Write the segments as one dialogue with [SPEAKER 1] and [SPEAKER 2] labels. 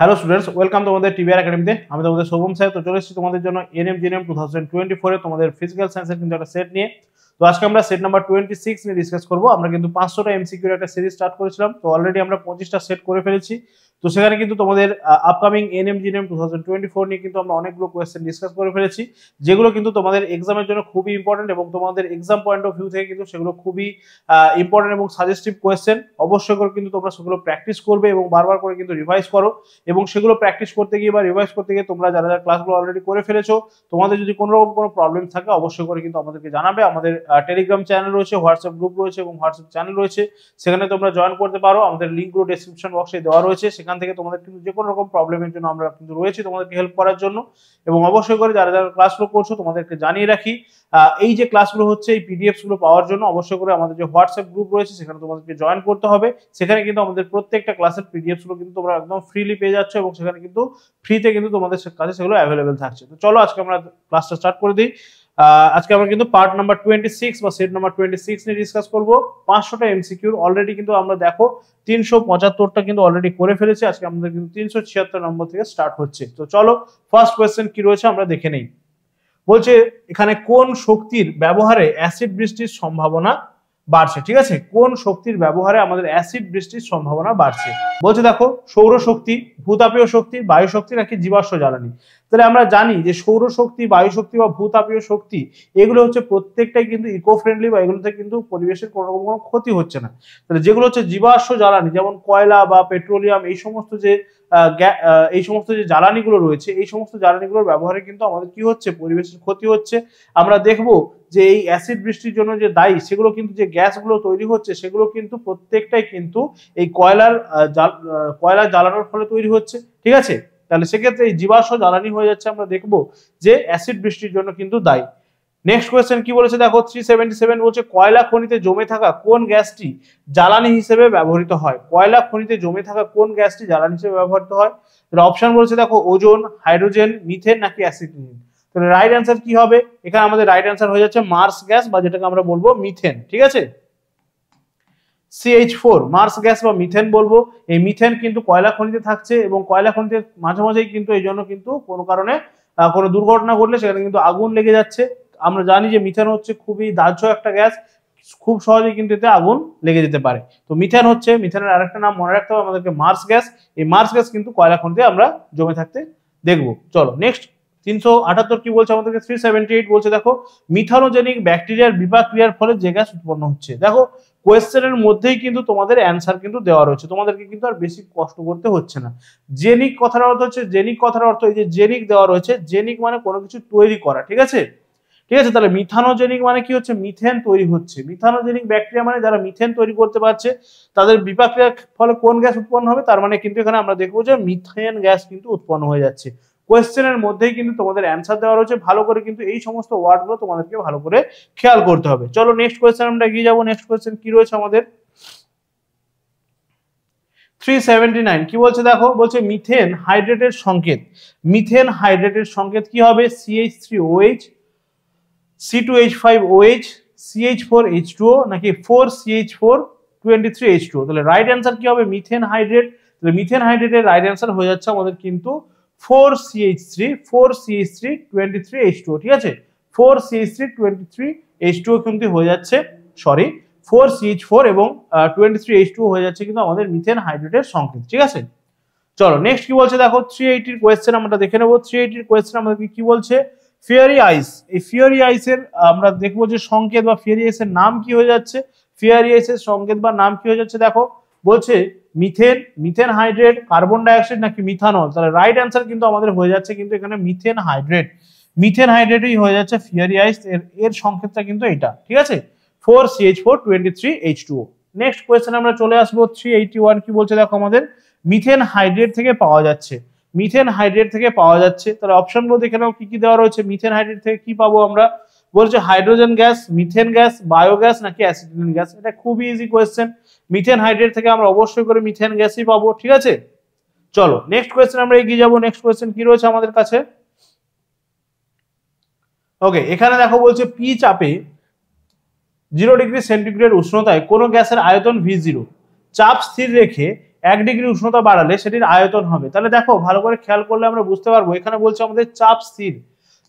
[SPEAKER 1] hello students welcome তোমাদের TVR একাডেমিতে আমি তোমাদের শোভম সাহেব তো চলে এসেছি তোমাদের জন্য N NM M two thousand twenty ফোরে তোমাদের ফিজিক্যাল সায়েন্সের কিন্তু একটা সেট নিয়ে তো আজকে আমরা সেট নাম্বার টোয়েন্টি সিক্স নিয়ে ডিসকাস করবো আমরা কিন্তু পাঁচশোটা এমসিকিউর একটা সিরিজ স্টার্ট করেছিলাম তো অলরেডি আমরা পঁচিশটা সেট করে ফেলেছি তো সেখানে কিন্তু তোমাদের upcoming NM GNM two twenty four নিয়ে কিন্তু আমরা অনেকগুলো কোয়েশ্চেন ডিসকাস করে ফেলেছি যেগুলো কিন্তু তোমাদের এক্সামের জন্য খুবই ইম্পর্টেন্ট এবং তোমাদের এক্সাম পয়েন্ট অফ ভিউ থেকে কিন্তু সেগুলো খুবই ইম্পর্টেন্ট এবং সাজেস্টিভ কোয়েশ্চেন অবশ্যই করে কিন্তু তোমরা সেগুলো প্র্যাকটিস করবে এবং বারবার করে কিন্তু রিভাইজ করো এবং সেগুলো প্র্যাকটিস করতে গিয়ে বা রিভাইজ করতে গিয়ে তোমরা যারা যারা ক্লাসগুলো অলরেডি করে ফেলেছো তোমাদের যদি কোনো রকম কোনো প্রবলেম থাকে অবশ্যই করে কিন্তু আমাদেরকে জানাবে আমাদের টেলিগ্রাম চ্যানেল রয়েছে হোয়াটসঅ্যাপ গ্রুপ রয়েছে এবং হোয়াটসঅ্যাপ চ্যানেল রয়েছে সেখানে তোমরা জয়েন করতে পারো আমাদের লিঙ্কগুলো ডিসক্রিপশন বক্সে দেওয়া রয়েছে সেখানে সেখান থেকে তোমাদের কিন্তু যে কোনো রকম প্রবলেমের জন্য আমরা কিন্তু রয়েছি তোমাদেরকে হেল্প করার জন্য এবং অবশ্যই করে যারা যারা ক্লাসগুলো করছো তোমাদেরকে জানিয়ে রাখি এই যে ক্লাসগুলো হচ্ছে এই পিডিএফসগুলো পাওয়ার জন্য অবশ্যই করে আমাদের যে হোয়াটসঅ্যাপ গ্রুপ রয়েছে সেখানে তোমাদেরকে জয়েন করতে হবে সেখানে কিন্তু আমাদের প্রত্যেকটা ক্লাসের পিডিএফসগুলো কিন্তু তোমরা একদম ফ্রিলি পেয়ে যাচ্ছ এবং সেখানে কিন্তু ফ্রিতে কিন্তু তোমাদের কাছে সেগুলো অ্যাভেলেবেল থাকছে তো চলো আজকে আমরা ক্লাসটা স্টার্ট করে দিই আজকে আমরা কিন্তু পার্ট নাম্বার টোয়েন্টি সিক্স বা সেট নাম্বার টোয়েন্টি সিক্স নিয়ে ডিসকাস করবো পাঁচশোটা এমসিকিউর অলরেডি কিন্তু আমরা দেখো তিনশো পঁচাত্তরটা কিন্তু অলরেডি করে ফেলেছি আজকে আমাদের কিন্তু তিনশো ছিয়াত্তর নম্বর থেকে স্টার্ট হচ্ছে তো চলো ফার্স্ট কোয়েশ্চেন কি রয়েছে আমরা দেখে নেই বলছে এখানে কোন শক্তির ব্যবহারে অ্যাসিড বৃষ্টির সম্ভাবনা বাড়ছে ঠিক আছে কোন শক্তির ব্যবহারে আমাদের অ্যাসিড বৃষ্টির সম্ভাবনা বাড়ছে বলছে দেখো সৌরশক্তি ভূতাপীয় শক্তি বায়ু শক্তি নাকি জীবাশ্ম জ্বালানি তাহলে আমরা জানি যে সৌরশক্তি বায়ু শক্তি বা ভূতাপীয় শক্তি এগুলো হচ্ছে প্রত্যেকটাই কিন্তু ইকো ফ্রেন্ডলি বা এগুলোতে কিন্তু পরিবেশের কোনো রকম কোনো ক্ষতি হচ্ছে না তাহলে যেগুলো হচ্ছে জীবাশ্ম জ্বালানি যেমন কয়লা বা পেট্রোলিয়াম এই সমস্ত যে এই সমস্ত যে জ্বালানিগুলো রয়েছে এই সমস্ত জ্বালানিগুলোর ব্যবহারে কিন্তু আমাদের কি হচ্ছে পরিবেশের ক্ষতি হচ্ছে আমরা দেখব যে এই অ্যাসিড বৃষ্টির জন্য যে দায়ী সেগুলো কিন্তু যে গ্যাসগুলো তৈরি হচ্ছে সেগুলো কিন্তু প্রত্যেকটাই কিন্তু এই কয়লার কয়লা জ্বালানোর ফলে তৈরি হচ্ছে ঠিক আছে তাহলে সেক্ষেত্রে এই জীবাশ্ম জ্বালানি হয়ে যাচ্ছে আমরা দেখব যে অ্যাসিড বৃষ্টির জন্য কিন্তু দায়ী নেক্সট কোয়েশ্চেন কি বলেছে দেখো থ্রি সেভেন্টি সেভেন বলছে কয়লা খনিতে জমে থাকা কোন গ্যাসটি জ্বালানি হিসেবে ব্যবহৃত হয় কয়লা খনিতে জমে থাকা কোন গ্যাসটি জ্বালানি হিসেবে ব্যবহৃত হয় তাহলে অপশন বলেছে দেখো ওজন হাইড্রোজেন মিথেন নাকি অ্যাসিটিলিন তাহলে রাইট অ্যান্সার কি হবে এখানে আমাদের রাইট অ্যান্সার হয়ে যাচ্ছে মার্স গ্যাস বা যেটাকে আমরা বলবো মিথেন ঠিক আছে সিএইচ ফোর মার্স গ্যাস বা মিথেন বলবো এই মিথেন কিন্তু কয়লা খনিতে থাকছে এবং কয়লা খনিতে মাঝে মাঝেই কিন্তু এই জন্য কিন্তু কোনো কারণে কোনো দুর্ঘটনা ঘটলে সেখানে কিন্তু আগুন লেগে যাচ্ছে আমরা জানি যে মিথেন হচ্ছে খুবই দাহ্য একটা গ্যাস খুব সহজে কিন্তু এতে আগুন লেগে যেতে পারে তো মিথেন হচ্ছে মিথেনের আরেকটা নাম মনে রাখতে হবে আমাদেরকে মার্স গ্যাস এই মার্স গ্যাস কিন্তু কয়লা খনিতে আমরা জমে থাকতে দেখব চলো নেক্সট তিনশো আটাত্তর কি বলছে আমাদেরকে থ্রি সেভেন্টি এইট বলছে দেখো মিথানোজেনিক ব্যাকটেরিয়ার বিপাক ক্রিয়ার ফলে যে গ্যাস উৎপন্ন হচ্ছে দেখো কোয়েশ্চেনের মধ্যেই কিন্তু তোমাদের অ্যান্সার কিন্তু দেওয়া রয়েছে তোমাদেরকে কিন্তু আর বেশি কষ্ট করতে হচ্ছে না জেনিক কথার অর্থ হচ্ছে জেনিক কথার অর্থ এই যে জেনিক দেওয়া রয়েছে জেনিক মানে কোনো কিছু তৈরি করা ঠিক আছে ঠিক আছে তাহলে মিথানোজেনিক মানে কি হচ্ছে মিথেন তৈরি হচ্ছে মিথানোজেনিক ব্যাকটেরিয়া মানে যারা মিথেন তৈরি করতে পারছে তাদের বিপাক্রিয়ার ফলে কোন গ্যাস উৎপন্ন হবে তার মানে কিন্তু এখানে আমরা দেখবো যে মিথেন গ্যাস কিন্তু উৎপন্ন হয়ে যাচ্ছে কোয়েশ্চেনের মধ্যেই কিন্তু তোমাদের অ্যান্সার দেওয়া রয়েছে ভালো করে কিন্তু এই সমস্ত ওয়ার্ডগুলো তোমাদেরকে ভালো করে খেয়াল করতে হবে চলো নেক্সট কোয়েশ্চেন আমরা এগিয়ে যাবো নেক্সট কোয়েশ্চেন কি রয়েছে আমাদের থ্রি সেভেন্টি নাইন কি বলছে দেখো বলছে মিথেন হাইড্রেটের সংকেত মিথেন হাইড্রেটের সংকেত কি হবে CH three OH C two H five four H নাকি four 23h2o four twenty three H two তাহলে রাইট অ্যান্সার কি হবে মিথেন হাইড্রেট তাহলে মিথেন হাইড্রেটের রাইট অ্যান্সার হয়ে যাচ্ছে আমাদের কিন্তু four 4ch3 three four three twenty three H two ঠিক আছে four 23h2o three twenty three H কিন্তু হয়ে যাচ্ছে সরি ফোর ফোর এবং টোয়েন্টি থ্রি এইচ হয়ে যাচ্ছে কিন্তু আমাদের মিথেন হাইড্রেটের সংকেত ঠিক আছে চলো নেক্সট কি বলছে দেখো থ্রি এর কোয়েশ্চেন আমরা দেখে নেব থ্রি এইটির কোশ্চেন আমাদের কি বলছে ফিয়ারি আইস এই ফিয়ারি আইসের আমরা দেখবো যে সংকেত বা ফিয়ারি আইসের নাম কি হয়ে যাচ্ছে ফিয়ারি আইসের সংকেত বা নাম কি হয়ে যাচ্ছে দেখো বলছে methane methane hydrate carbon dioxide নাকি মিথানল তাহলে রাইট অ্যান্সার কিন্তু আমাদের হয়ে যাচ্ছে কিন্তু এখানে মিথেন হাইড্রেট মিথেন হাইড্রেটই হয়ে যাচ্ছে ফিয়ারি আইস এর এর সংকেতটা কিন্তু এটা ঠিক আছে four CH four twenty three H two next question আমরা চলে আসবো থ্রি এইটি ওয়ান কি বলছে দেখো আমাদের মিথেন হাইড্রেট থেকে পাওয়া যাচ্ছে মিথেন হাইড্রেট থেকে পাওয়া যাচ্ছে তাহলে অপশনগুলো দেখে নাও কি কি দেওয়া রয়েছে মিথেন হাইড্রেট থেকে কি পাবো আমরা বলছে hydrogen gas methane gas biogas নাকি অ্যাসিডিন গ্যাস এটা খুবই ইজি কোয়েশ্চেন মিথেন হাইড্রেট থেকে আমরা অবশ্যই করে মিথেন গ্যাসই পাবো ঠিক আছে চলো নেক্সট কোয়েশ্চেন আমরা এগিয়ে যাবো নেক্সট কোয়েশ্চেন কি রয়েছে আমাদের কাছে ওকে এখানে দেখো বলছে পি চাপে জিরো ডিগ্রি সেন্টিগ্রেড উষ্ণতায় কোনো গ্যাসের আয়তন ভি জিরো চাপ স্থির রেখে এক ডিগ্রি উষ্ণতা বাড়ালে সেটির আয়তন হবে তাহলে দেখো ভালো করে খেয়াল করলে আমরা বুঝতে পারবো এখানে বলছে আমাদের চাপ স্থির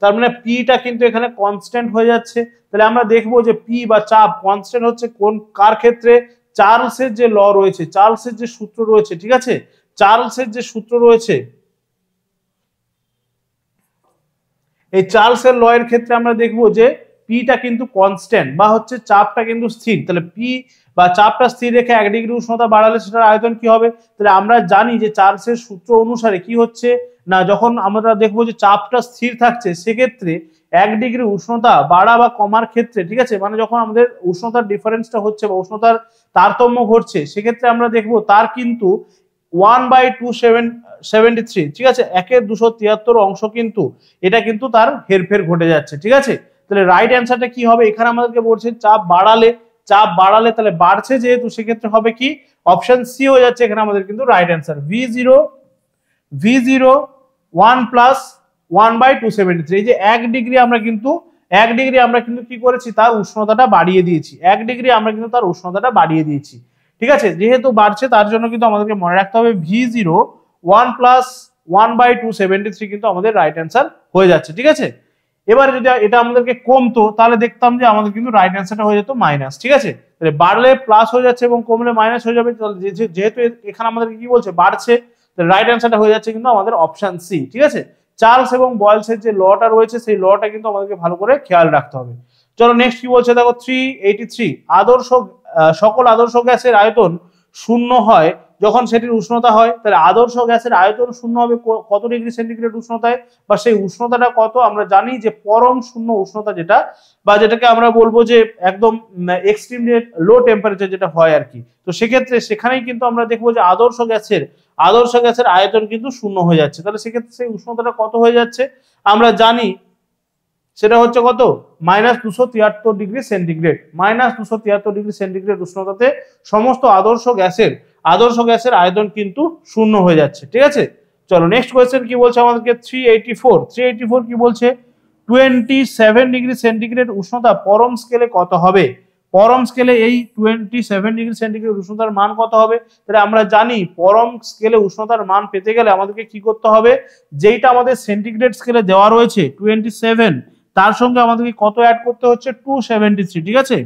[SPEAKER 1] তার মানে পিটা কিন্তু এখানে কনস্ট্যান্ট হয়ে যাচ্ছে তাহলে আমরা দেখবো যে পি বা চাপ কনস্ট্যান্ট হচ্ছে কোন কার ক্ষেত্রে চার্লসের যে ল রয়েছে চার্লসের যে সূত্র রয়েছে ঠিক আছে চার্লসের যে সূত্র রয়েছে এই চার্লসের ল এর ক্ষেত্রে আমরা দেখব যে পিটা কিন্তু কনস্ট্যান্ট বা হচ্ছে চাপটা কিন্তু স্থির তাহলে পি বা চাপটা স্থির রেখে এক ডিগ্রি উষ্ণতা বাড়ালে সেটার আয়তন কি হবে তাহলে আমরা জানি যে চার্লসের সূত্র অনুসারে কি হচ্ছে না যখন আমরা দেখবো যে চাপটা স্থির থাকছে সেক্ষেত্রে এক ডিগ্রি উষ্ণতা বাড়া বা কমার ক্ষেত্রে ঠিক আছে মানে যখন আমাদের উষ্ণতার ডিফারেন্সটা হচ্ছে বা উষ্ণতার তারতম্য ঘটছে সেক্ষেত্রে আমরা দেখব তার কিন্তু one by two seven seventy three ঠিক আছে একের দুশো তিয়াত্তর অংশ কিন্তু এটা কিন্তু তার হেরফের ঘটে যাচ্ছে ঠিক আছে তাহলে রাইট অ্যান্সারটা কি হবে এখানে আমাদেরকে বলছে চাপ বাড়ালে চাপ বাড়ালে তাহলে বাড়ছে যেহেতু সেক্ষেত্রে হবে কি অপশন সি হয়ে যাচ্ছে এখানে আমাদের কিন্তু right answer V zero V zero one plus one by two seventy three এই যে এক ডিগ্রি আমরা কিন্তু এক ডিগ্রি আমরা কিন্তু কি করেছি তার উষ্ণতাটা বাড়িয়ে দিয়েছি এক ডিগ্রি আমরা কিন্তু তার উষ্ণতাটা বাড়িয়ে দিয়েছি ঠিক আছে যেহেতু বাড়ছে তার জন্য কিন্তু আমাদেরকে মনে রাখতে হবে V zero one plus one by two seventy three কিন্তু আমাদের রাইট অ্যান্সার হয়ে যাচ্ছে ঠিক আছে এবারে যদি এটা আমাদেরকে কমতো তাহলে দেখতাম যে আমাদের কিন্তু রাইট অ্যান্সারটা হয়ে যেত মাইনাস ঠিক আছে তাহলে বাড়লে প্লাস হয়ে যাচ্ছে এবং কমলে মাইনাস হয়ে যাবে যেহেতু এখানে আমাদেরকে কি বলছে বাড়ছে রাইট অ্যান্সারটা হয়ে যাচ্ছে কিন্তু আমাদের অপশান সি ঠিক আছে চার্লস এবং বয়েলসের যে লটা রয়েছে সেই লটা কিন্তু আমাদেরকে ভালো করে খেয়াল রাখতে হবে চলো নেক্সট কি বলছে দেখো থ্রি এইটি থ্রি আদর্শ সকল আদর্শ গ্যাসের আয়তন শূন্য হয় যখন সেটির উষ্ণতা হয় তাহলে আদর্শ গ্যাসের আয়তন শূন্য হবে কত ডিগ্রি সেন্টিগ্রেড উষ্ণতায় বা সেই উষ্ণতাটা কত আমরা জানি যে পরম শূন্য উষ্ণতা যেটা বা যেটাকে আমরা বলবো যে একদম এক্সট্রিম লো টেম্পারেচার যেটা হয় আর কি তো সেক্ষেত্রে সেখানেই কিন্তু আমরা দেখবো যে আদর্শ গ্যাসের আদর্শ গ্যাসের আয়তন কিন্তু শূন্য হয়ে যাচ্ছে তাহলে সেক্ষেত্রে সেই উষ্ণতাটা কত হয়ে যাচ্ছে আমরা জানি সেটা হচ্ছে কত মাইনাস দুশো তিয়াত্তর ডিগ্রি সেন্টিগ্রেড মাইনাস দুশো তিয়াত্তর ডিগ্রি সেন্টিগ্রেড উষ্ণতাতে সমস্ত আদর্শ গ্যাসের আদর্শ গ্যাসের আয়তন কিন্তু শূন্য হয়ে যাচ্ছে ঠিক আছে চলো নেক্সট কোয়েশ্চেন কি বলছে আমাদেরকে three eighty four three eighty four কি বলছে টোয়েন্টি সেভেন ডিগ্রি সেন্টিগ্রেড উষ্ণতা পরম স্কেলে কত হবে পরম স্কেলে এই টোয়েন্টি সেভেন ডিগ্রি সেন্টিগ্রেড উষ্ণতার মান কত হবে তাহলে আমরা জানি পরম স্কেলে উষ্ণতার মান পেতে গেলে আমাদেরকে কি করতে হবে যেইটা আমাদের সেন্টিগ্রেড স্কেলে দেওয়া রয়েছে টোয়েন্টি সেভেন তার সঙ্গে আমাদেরকে কত অ্যাড করতে হচ্ছে টু ঠিক আছে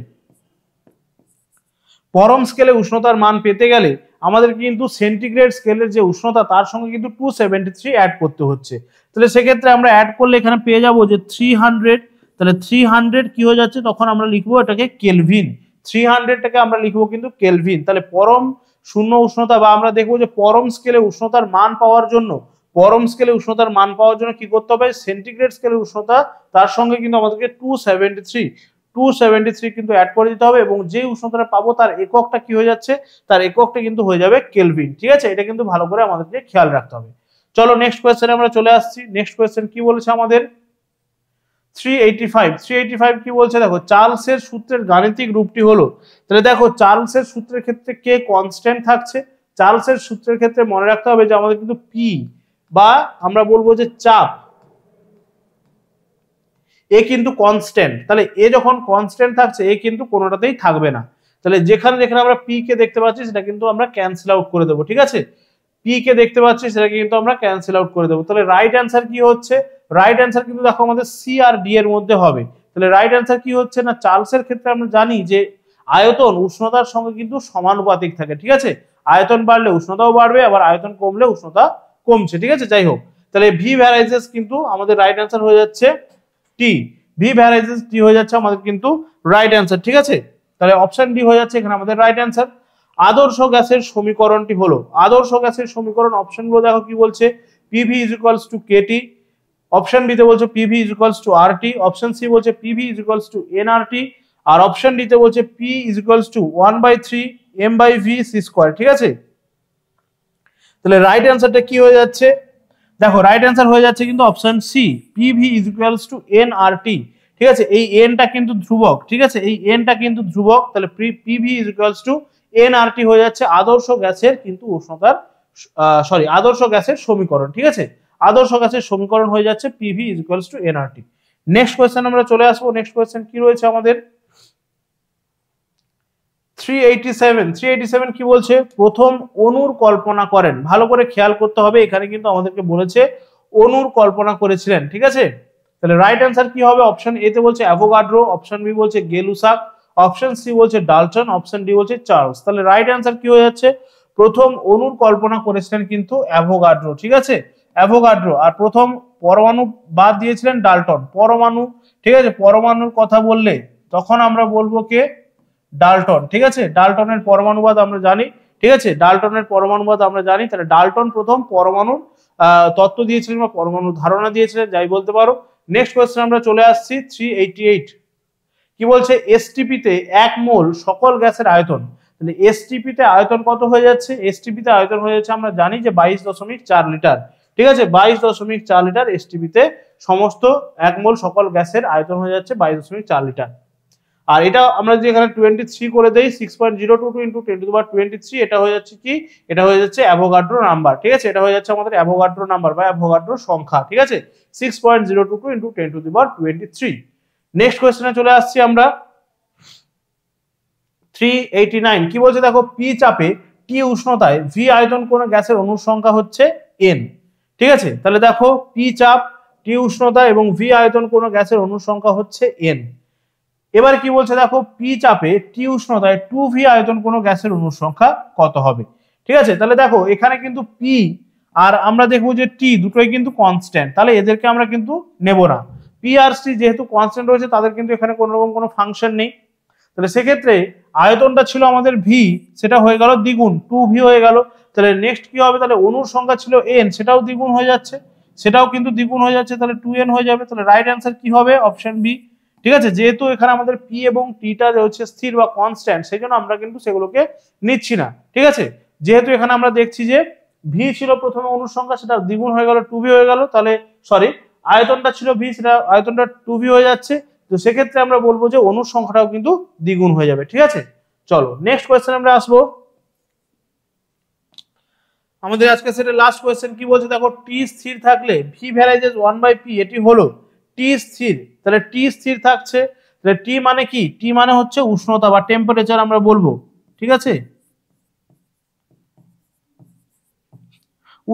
[SPEAKER 1] পরম স্কেলে উষ্ণতার মান পেতে গেলে আমাদের কিন্তু সেন্টিগ্রেড স্কেলের যে উষ্ণতা তার সঙ্গে কিন্তু টু অ্যাড করতে হচ্ছে তাহলে সেক্ষেত্রে আমরা অ্যাড করলে এখানে পেয়ে যাব যে থ্রি তাহলে থ্রি কি হয়ে যাচ্ছে তখন আমরা লিখবো এটাকে কেলভিন থ্রি হান্ড্রেডটাকে আমরা লিখবো কিন্তু কেলভিন তাহলে পরম শূন্য উষ্ণতা বা আমরা দেখবো যে পরম স্কেলে উষ্ণতার মান পাওয়ার জন্য গরম স্কেলে উষ্ণতার মান পাওয়ার জন্য কি করতে হবে সেন্টিগ্রেড স্কেলের উষ্ণতা তার সঙ্গে কিন্তু আমাদেরকে two seventy three two seventy three কিন্তু অ্যাড করে দিতে হবে এবং যে উষ্ণতাটা পাবো তার এককটা কি হয়ে যাচ্ছে তার এককটা কিন্তু হয়ে যাবে কেলভিন ঠিক আছে এটা কিন্তু ভালো করে আমাদেরকে খেয়াল রাখতে হবে চলো নেক্সট কোয়েশ্চেনে আমরা চলে আসছি নেক্সট কোয়েশ্চেন কি বলছে আমাদের 385 ফাইভ কি বলছে দেখো চার্লসের সূত্রের গাণিতিক রূপটি হলো তাহলে দেখো চার্লসের সূত্রের ক্ষেত্রে কে কনস্ট্যান্ট থাকছে চার্লসের সূত্রের ক্ষেত্রে মনে রাখতে হবে যে আমাদের কিন্তু পি বা আমরা বলবো যে চাপ এ কিন্তু কনস্ট্যান্ট তাহলে এ যখন কনস্ট্যান্ট থাকছে এ কিন্তু কোনোটাতেই থাকবে না তাহলে যেখানে যেখানে আমরা পি কে দেখতে পাচ্ছি সেটা কিন্তু আমরা ক্যান্সেল আউট করে দেবো ঠিক আছে পি কে দেখতে পাচ্ছি সেটাকে কিন্তু আমরা ক্যান্সেল আউট করে দেবো তাহলে রাইট অ্যান্সার কি হচ্ছে রাইট অ্যান্সার কিন্তু দেখো আমাদের সি আর ডি এর মধ্যে হবে তাহলে রাইট অ্যান্সার কি হচ্ছে না চার্লসের ক্ষেত্রে আমরা জানি যে আয়তন উষ্ণতার সঙ্গে কিন্তু সমানুপাতিক থাকে ঠিক আছে আয়তন বাড়লে উষ্ণতাও বাড়বে আবার আয়তন কমলে উষ্ণতা কমছে ঠিক আছে যাই হোক তাহলে ভি ভ্যারাইজেস কিন্তু আমাদের রাইট অ্যান্সার হয়ে যাচ্ছে টি ভি ভ্যারাইজেস টি হয়ে যাচ্ছে আমাদের কিন্তু রাইট অ্যান্সার ঠিক আছে তাহলে অপশন ডি হয়ে যাচ্ছে এখানে আমাদের রাইট অ্যান্সার আদর্শ গ্যাসের সমীকরণটি হলো আদর্শ গ্যাসের সমীকরণ অপশনগুলো দেখো কি বলছে PV is equals to KT option বিতে বলছে PV is equals to RT option C বলছে PV is equals to NRT আর অপশন ডিতে বলছে P is equals to one by three M by V C square ঠিক আছে তাহলে right অ্যান্সারটা কি হয়ে যাচ্ছে দেখো রাইট অ্যান্সার হয়ে যাচ্ছে কিন্তু option C PV is equals to N R T ঠিক আছে এই এনটা কিন্তু ধ্রুবক ঠিক আছে এই এনটা কিন্তু ধ্রুবক তাহলে PV is equals to N R T হয়ে যাচ্ছে আদর্শ গ্যাসের কিন্তু উষ্ণতার সরি আদর্শ গ্যাসের সমীকরণ ঠিক আছে আদর্শ গ্যাসের সমীকরণ হয়ে যাচ্ছে PV is equals to N T next question আমরা চলে আসবো নেক্সট কোয়েশ্চেন কি রয়েছে আমাদের three eighty seven three eighty seven কি বলছে প্রথম অনুর কল্পনা করেন ভালো করে খেয়াল করতে হবে এখানে কিন্তু আমাদেরকে বলেছে অনুর কল্পনা করেছিলেন ঠিক আছে তাহলে রাইট অ্যান্সার কি হবে অপশন এতে বলছে অ্যাভোগাড্রো অপশন বি বলছে গেলুসাক অপশন সি বলছে ডালটন অপশন ডি বলছে চার্লস তাহলে রাইট অ্যান্সার কি হয়ে যাচ্ছে প্রথম অনুর কল্পনা করেছিলেন কিন্তু অ্যাভোগাড্রো ঠিক আছে অ্যাভোগাড্রো আর প্রথম পরমাণু বাদ দিয়েছিলেন ডালটন পরমাণু ঠিক আছে পরমাণুর কথা বললে তখন আমরা বলবো কে ডালটন ঠিক আছে ডালটনের পরমাণুবাদ আমরা জানি ঠিক আছে ডালটনের পরমাণুবাদ আমরা জানি তাহলে ডালটন প্রথম পরমাণুর তত্ত্ব দিয়েছিলেন বা পরমাণু ধারণা দিয়েছিলেন যাই বলতে পারো নেক্সট কোয়েশ্চেন আমরা চলে আসছি থ্রি এইটি এইট কি বলছে এসটিপিতে এক মোল সকল গ্যাসের আয়তন তাহলে এসটিপিতে আয়তন কত হয়ে যাচ্ছে এসটিপিতে আয়তন হয়ে যাচ্ছে আমরা জানি যে বাইশ দশমিক চার লিটার ঠিক আছে বাইশ দশমিক চার লিটার এসটিপিতে সমস্ত এক মোল সকল গ্যাসের আয়তন হয়ে যাচ্ছে বাইশ দশমিক চার লিটার আর এটা আমরা যদি এখানে টোয়েন্টি থ্রি করে দিই six point zero two two into twenty বা টোয়েন্টি থ্রি এটা হয়ে যাচ্ছে কি এটা হয়ে যাচ্ছে অ্যাভোগাড্রো নাম্বার ঠিক আছে এটা হয়ে যাচ্ছে আমাদের অ্যাভোগাড্রো নাম্বার বা অ্যাভোগাড্রো সংখ্যা ঠিক আছে six point zero two two into twenty two the twenty three next কোয়েশ্চনে চলে আসছি আমরা থ্রি এইটি নাইন কি বলছে দেখো পি চাপে টি উষ্ণতায় ভি আয়তন কোন গ্যাসের অনুর সংখ্যা হচ্ছে এন ঠিক আছে তাহলে দেখো পি চাপ টি উষ্ণতা এবং ভি আয়তন কোন গ্যাসের অনুর সংখ্যা হচ্ছে এন এবার কি বলছে দেখো পি চাপে টি উষ্ণতায় টু ভি আয়তন কোনো গ্যাসের অনুর সংখ্যা কত হবে ঠিক আছে তাহলে দেখো এখানে কিন্তু পি আর আমরা দেখবো যে টি দুটোই কিন্তু কনস্ট্যান্ট তাহলে এদেরকে আমরা কিন্তু নেব না পি আর সি যেহেতু কনস্ট্যান্ট রয়েছে তাদের কিন্তু এখানে কোনো রকম কোনো ফাংশন নেই তাহলে সেক্ষেত্রে আয়তনটা ছিল আমাদের ভি সেটা হয়ে গেল দ্বিগুণ টু ভি হয়ে গেল তাহলে নেক্সট কি হবে তাহলে অনুর সংখ্যা ছিল এন সেটাও দ্বিগুণ হয়ে যাচ্ছে সেটাও কিন্তু দ্বিগুণ হয়ে যাচ্ছে তাহলে টু এন হয়ে যাবে তাহলে রাইট অ্যান্সার কি হবে অপশন বি ঠিক আছে যেহেতু এখানে আমাদের পি এবং টিটা হচ্ছে স্থির বা কনস্ট্যান্ট সেই জন্য আমরা কিন্তু সেগুলোকে নিচ্ছি না ঠিক আছে যেহেতু এখানে আমরা দেখছি যে ভি ছিল প্রথমে অনুসংখ্যা সেটা দ্বিগুণ হয়ে গেল টু ভি হয়ে গেল তাহলে সরি আয়তনটা ছিল ভি সেটা আয়তনটা টু ভি হয়ে যাচ্ছে তো সেক্ষেত্রে আমরা বলবো যে অনুসংখ্যাটাও কিন্তু দ্বিগুণ হয়ে যাবে ঠিক আছে চলো নেক্সট কোয়েশ্চেন আমরা আসবো আমাদের আজকে সেটা লাস্ট কোয়েশ্চেন কি বলছে দেখো টি স্থির থাকলে V varies one by P এটি হলো টি স্থির তাহলে টি স্থির থাকছে তাহলে টি মানে কি টি মানে হচ্ছে উষ্ণতা বা টেম্পারেচার আমরা বলবো ঠিক আছে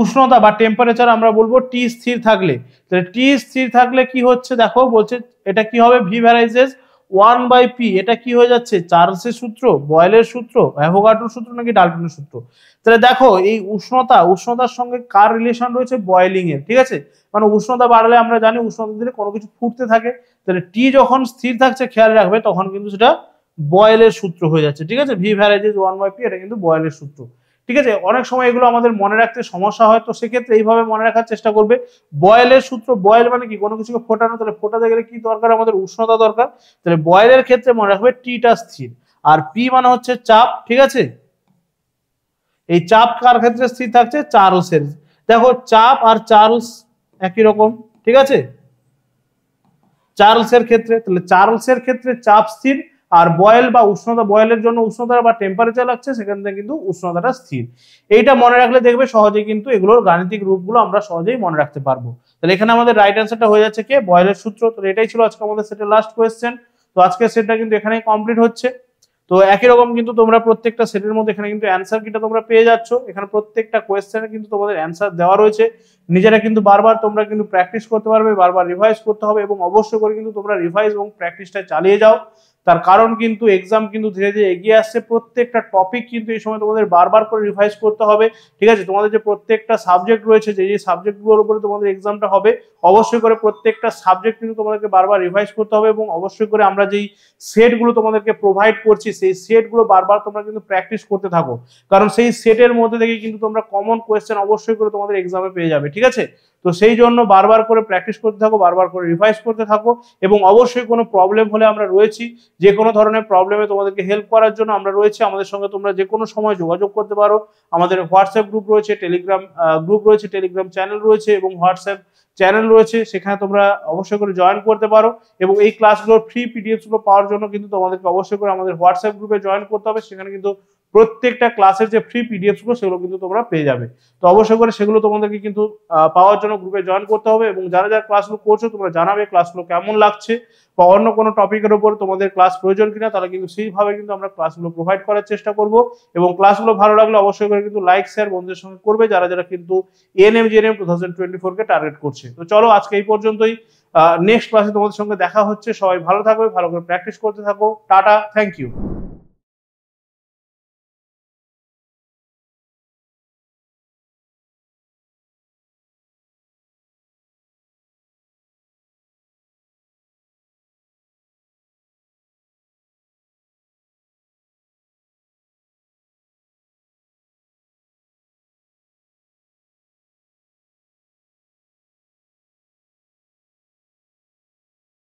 [SPEAKER 1] উষ্ণতা বা টেম্পারেচার আমরা বলবো টি স্থির থাকলে তাহলে টি স্থির থাকলে কি হচ্ছে দেখো বলছে এটা কি হবে V varies one by P এটা কি হয়ে যাচ্ছে চার্লসের সূত্র বয়েলের সূত্র অ্যাভোগাটোর সূত্র নাকি ডালটনের সূত্র তাহলে দেখো এই উষ্ণতা উষ্ণতার সঙ্গে কার রিলেশন রয়েছে বয়েলিং এর ঠিক আছে মানে উষ্ণতা বাড়লে আমরা জানি উষ্ণতা দিলে কোনো কিছু ফুটতে থাকে তাহলে টি যখন স্থির থাকছে খেয়াল রাখবে তখন কিন্তু সেটা বয়েলের সূত্র হয়ে যাচ্ছে ঠিক আছে V varies one by P এটা কিন্তু বয়েলের সূত্র ঠিক আছে অনেক সময় এগুলো আমাদের মনে রাখতে সমস্যা হয় তো সেক্ষেত্রে এইভাবে মনে রাখার চেষ্টা করবে বয়েলের সূত্র বয়েল মানে কি কোনো কিছুকে ফোটানো তাহলে ফোটাতে গেলে কি দরকার আমাদের উষ্ণতা দরকার তাহলে বয়েলের ক্ষেত্রে মনে রাখবে টিটা স্থির আর পি মানে হচ্ছে চাপ ঠিক আছে এই চাপ কার ক্ষেত্রে স্থির থাকছে চারুসের দেখো চাপ আর চার্লস একই রকম ঠিক আছে চার্লসের ক্ষেত্রে তাহলে চার্লসের ক্ষেত্রে চাপ স্থির আর বয়েল বা উষ্ণতা বয়েলের জন্য উষ্ণতা বা টেম্পারেচার লাগছে সেখান থেকে কিন্তু উষ্ণতাটা স্থির এইটা মনে রাখলে দেখবে সহজে কিন্তু এগুলোর গাণিতিক রূপগুলো আমরা সহজেই মনে রাখতে পারবো তাহলে এখানে আমাদের রাইট অ্যান্সারটা হয়ে যাচ্ছে কে বয়েলের সূত্র তো এটাই ছিল আজকে আমাদের সেটের লাস্ট কোয়েশ্চেন তো আজকের সেটটা কিন্তু এখানে কমপ্লিট হচ্ছে তো একই রকম কিন্তু তোমরা প্রত্যেকটা সেটের মধ্যে এখানে কিন্তু অ্যান্সার কিটা তোমরা পেয়ে যাচ্ছ এখানে প্রত্যেকটা কোয়েশ্চেনে কিন্তু তোমাদের অ্যান্সার দেওয়া রয়েছে নিজেরা কিন্তু বারবার তোমরা কিন্তু প্র্যাকটিস করতে পারবে বারবার রিভাইজ করতে হবে এবং অবশ্যই করে কিন্তু তোমরা রিভাইজ এবং প্র্যাকটিসটা চালিয়ে যাও তার কারণ কিন্তু এক্সাম কিন্তু ধীরে ধীরে এগিয়ে আসছে প্রত্যেকটা টপিক কিন্তু এই সময় তোমাদের বারবার করে রিভাইজ করতে হবে ঠিক আছে তোমাদের যে প্রত্যেকটা সাবজেক্ট রয়েছে যে যে সাবজেক্টগুলোর উপরে তোমাদের এক্সামটা হবে অবশ্যই করে প্রত্যেকটা সাবজেক্ট কিন্তু তোমাদেরকে বারবার রিভাইজ করতে হবে এবং অবশ্যই করে আমরা যেই সেটগুলো তোমাদেরকে প্রোভাইড করছি সেই সেটগুলো বারবার তোমরা কিন্তু প্র্যাকটিস করতে থাকো কারণ সেই সেটের মধ্যে থেকে কিন্তু তোমরা কমন কোয়েশ্চেন অবশ্যই করে তোমাদের এক্সামে পেয়ে যাবে ঠিক আছে তো সেই জন্য বারবার করে প্র্যাকটিস করতে থাকো বারবার করে রিভাইজ করতে থাকো এবং অবশ্যই কোনো প্রবলেম হলে আমরা রয়েছি যে কোনো ধরনের প্রবলেমে তোমাদেরকে হেল্প করার জন্য আমরা রয়েছে আমাদের সঙ্গে তোমরা যে কোনো সময় যোগাযোগ করতে পারো আমাদের হোয়াটসঅ্যাপ গ্রুপ রয়েছে টেলিগ্রাম গ্রুপ রয়েছে টেলিগ্রাম চ্যানেল রয়েছে এবং হোয়াটসঅ্যাপ চ্যানেল রয়েছে সেখানে তোমরা অবশ্যই করে জয়েন করতে পারো এবং এই ক্লাসগুলোর ফ্রি পিডিএফগুলো পাওয়ার জন্য কিন্তু তোমাদেরকে অবশ্যই করে আমাদের হোয়াটসঅ্যাপ গ্রুপে জয়েন করতে হবে সেখানে কিন্তু প্রত্যেকটা ক্লাসের যে ফ্রি গুলো সেগুলো কিন্তু তোমরা পেয়ে যাবে তো অবশ্যই করে সেগুলো তোমাদেরকে কিন্তু পাওয়ার জন্য গ্রুপে জয়েন করতে হবে এবং যারা যারা ক্লাসগুলো করছো তোমরা জানাবে ক্লাসগুলো কেমন লাগছে বা অন্য কোনো টপিকের ওপর তোমাদের ক্লাস প্রয়োজন কিনা তারা কিন্তু সেইভাবে কিন্তু আমরা ক্লাসগুলো প্রোভাইড করার চেষ্টা করব এবং ক্লাসগুলো ভালো লাগলে অবশ্যই করে কিন্তু লাইক শেয়ার বন্ধুদের সঙ্গে করবে যারা যারা কিন্তু এন জেন জিএনএম টু থাউজেন্ড টোয়েন্টি ফোরকে টার্গেট করছে তো চলো আজকে এই পর্যন্তই নেক্সট ক্লাসে তোমাদের সঙ্গে দেখা হচ্ছে সবাই ভালো থাকবে ভালো করে প্র্যাকটিস করতে থাকো টাটা থ্যাংক ইউ